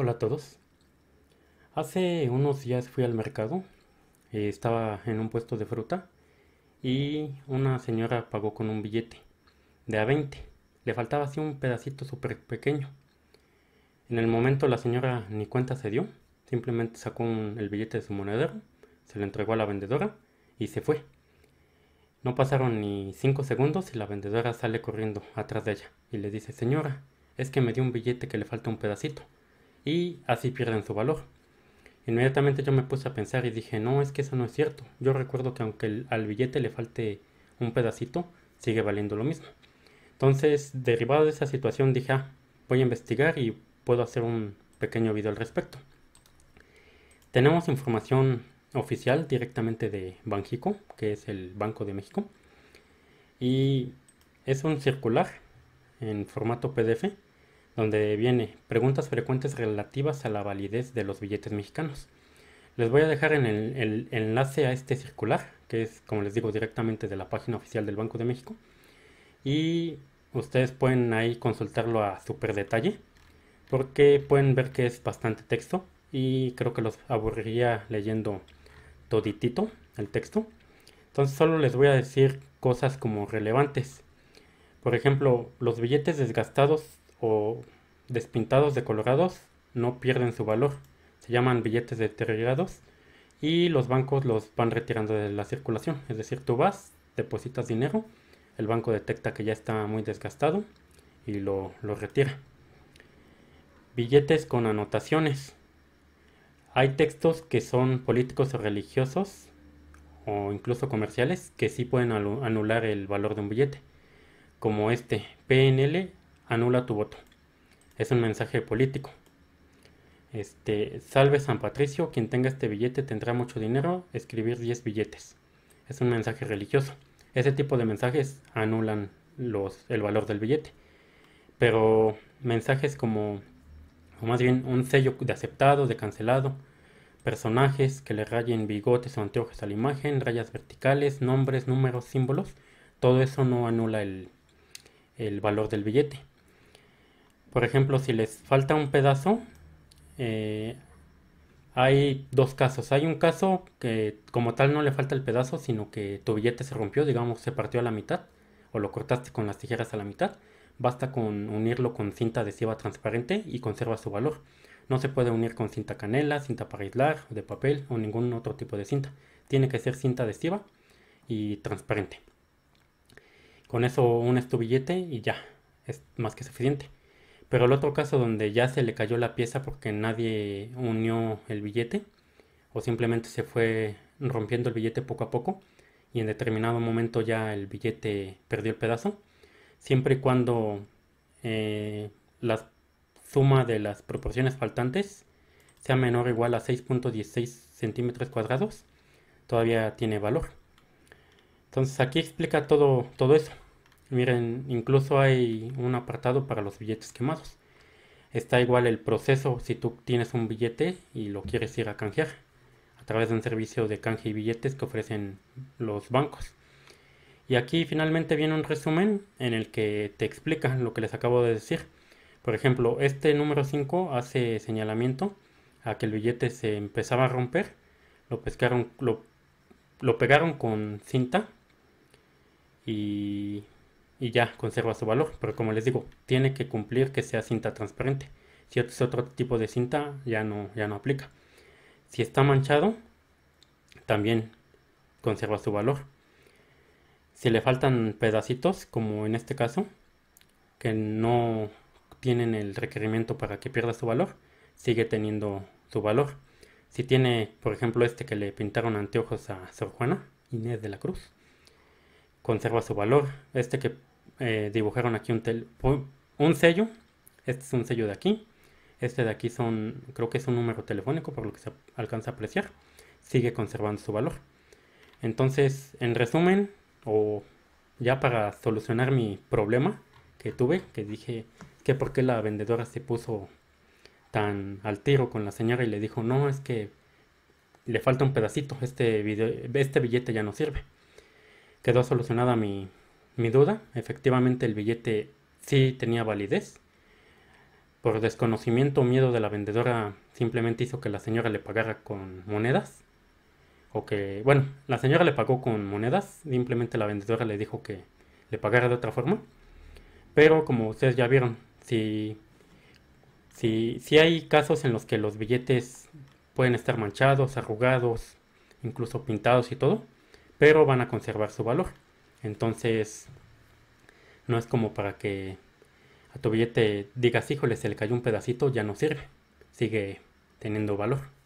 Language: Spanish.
Hola a todos. Hace unos días fui al mercado, eh, estaba en un puesto de fruta y una señora pagó con un billete de a 20. Le faltaba así un pedacito súper pequeño. En el momento la señora ni cuenta se dio, simplemente sacó el billete de su monedero, se lo entregó a la vendedora y se fue. No pasaron ni 5 segundos y la vendedora sale corriendo atrás de ella y le dice, señora, es que me dio un billete que le falta un pedacito y así pierden su valor. Inmediatamente yo me puse a pensar y dije, no, es que eso no es cierto. Yo recuerdo que aunque al billete le falte un pedacito, sigue valiendo lo mismo. Entonces, derivado de esa situación, dije, ah, voy a investigar y puedo hacer un pequeño video al respecto. Tenemos información oficial directamente de Banjico, que es el Banco de México. Y es un circular en formato PDF donde viene preguntas frecuentes relativas a la validez de los billetes mexicanos. Les voy a dejar en el, enlace a este circular, que es, como les digo, directamente de la página oficial del Banco de México. Y ustedes pueden ahí consultarlo a súper detalle, porque pueden ver que es bastante texto y creo que los aburriría leyendo toditito el texto. Entonces solo les voy a decir cosas como relevantes. Por ejemplo, los billetes desgastados o despintados, decolorados, no pierden su valor. Se llaman billetes deteriorados y los bancos los van retirando de la circulación. Es decir, tú vas, depositas dinero, el banco detecta que ya está muy desgastado y lo, retira. Billetes con anotaciones. Hay textos que son políticos o religiosos o incluso comerciales que sí pueden anular el valor de un billete, como este PNL anula tu voto. Es un mensaje político. Este, salve San Patricio, quien tenga este billete tendrá mucho dinero, escribir 10 billetes. Es un mensaje religioso. Ese tipo de mensajes anulan el valor del billete. Pero mensajes como, o más bien un sello de aceptado, de cancelado, personajes que le rayen bigotes o anteojos a la imagen, rayas verticales, nombres, números, símbolos, todo eso no anula el valor del billete. Por ejemplo, si les falta un pedazo, eh, hay dos casos. Hay un caso que como tal no le falta el pedazo, sino que tu billete se rompió, digamos, se partió a la mitad o lo cortaste con las tijeras a la mitad. Basta con unirlo con cinta adhesiva transparente y conserva su valor. No se puede unir con cinta canela, cinta para aislar, de papel o ningún otro tipo de cinta. Tiene que ser cinta adhesiva y transparente. Con eso unes tu billete y ya, es más que suficiente. Pero el otro caso donde ya se le cayó la pieza porque nadie unió el billete o simplemente se fue rompiendo el billete poco a poco y en determinado momento ya el billete perdió el pedazo, siempre y cuando eh, la suma de las proporciones faltantes sea menor o igual a 6.16 centímetros cuadrados, todavía tiene valor. Entonces aquí explica todo, todo eso. Miren, incluso hay un apartado para los billetes quemados. Está igual el proceso si tú tienes un billete y lo quieres ir a canjear a través de un servicio de canje y billetes que ofrecen los bancos. Y aquí finalmente viene un resumen en el que te explica lo que les acabo de decir. Por ejemplo, este número 5 hace señalamiento a que el billete se empezaba a romper. Lo pescaron, lo, lo pegaron con cinta y y ya conserva su valor. Pero como les digo, tiene que cumplir que sea cinta transparente. Si es otro tipo de cinta, ya no, ya no aplica. Si está manchado, también conserva su valor. Si le faltan pedacitos, como en este caso, que no tienen el requerimiento para que pierda su valor, sigue teniendo su valor. Si tiene, por ejemplo, este que le pintaron anteojos a Sor Juana, Inés de la Cruz, conserva su valor. Este que eh, dibujaron aquí un, un sello, este es un sello de aquí. Este de aquí son, creo que es un número telefónico por lo que se alcanza a apreciar. Sigue conservando su valor. Entonces, en resumen, o ya para solucionar mi problema que tuve, que dije que por qué la vendedora se puso tan al tiro con la señora y le dijo, no, es que le falta un pedacito, este, este billete ya no sirve quedó solucionada mi, duda. Efectivamente el billete sí tenía validez. Por desconocimiento o miedo de la vendedora simplemente hizo que la señora le pagara con monedas. O que, bueno, la señora le pagó con monedas, simplemente la vendedora le dijo que le pagara de otra forma. Pero como ustedes ya vieron, si, si hay casos en los que los billetes pueden estar manchados, arrugados, incluso pintados y todo, pero van a conservar su valor. Entonces, no es como para que a tu billete digas, híjole, se le cayó un pedacito, ya no sirve, sigue teniendo valor.